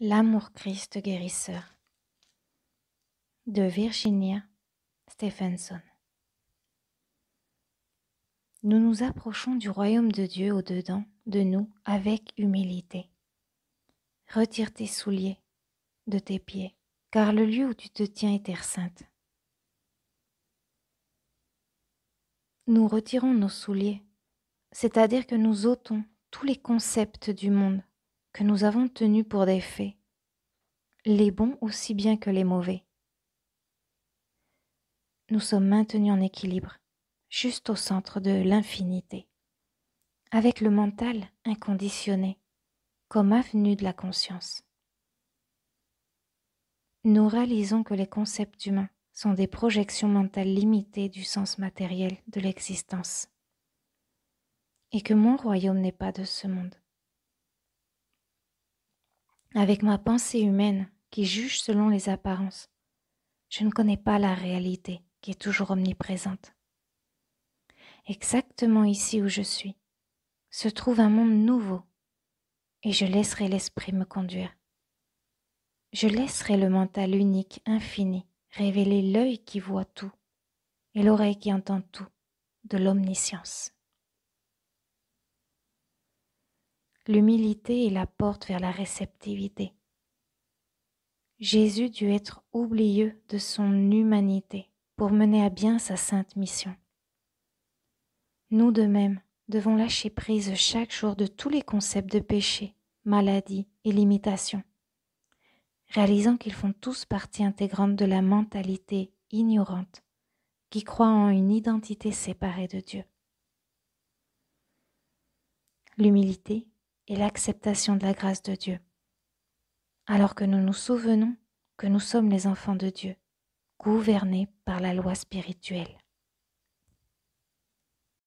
L'amour-Christ guérisseur de Virginia Stephenson. Nous nous approchons du royaume de Dieu au-dedans de nous avec humilité. Retire tes souliers de tes pieds, car le lieu où tu te tiens est terre sainte. Nous retirons nos souliers, c'est-à-dire que nous ôtons tous les concepts du monde que nous avons tenu pour des faits, les bons aussi bien que les mauvais. Nous sommes maintenus en équilibre, juste au centre de l'infinité, avec le mental inconditionné, comme avenue de la conscience. Nous réalisons que les concepts humains sont des projections mentales limitées du sens matériel de l'existence, et que mon royaume n'est pas de ce monde avec ma pensée humaine qui juge selon les apparences. Je ne connais pas la réalité qui est toujours omniprésente. Exactement ici où je suis se trouve un monde nouveau et je laisserai l'esprit me conduire. Je laisserai le mental unique, infini, révéler l'œil qui voit tout et l'oreille qui entend tout de l'omniscience. L'humilité est la porte vers la réceptivité. Jésus dut être oublieux de son humanité pour mener à bien sa sainte mission. Nous de même devons lâcher prise chaque jour de tous les concepts de péché, maladie et limitation, réalisant qu'ils font tous partie intégrante de la mentalité ignorante qui croit en une identité séparée de Dieu. L'humilité et l'acceptation de la grâce de Dieu, alors que nous nous souvenons que nous sommes les enfants de Dieu, gouvernés par la loi spirituelle.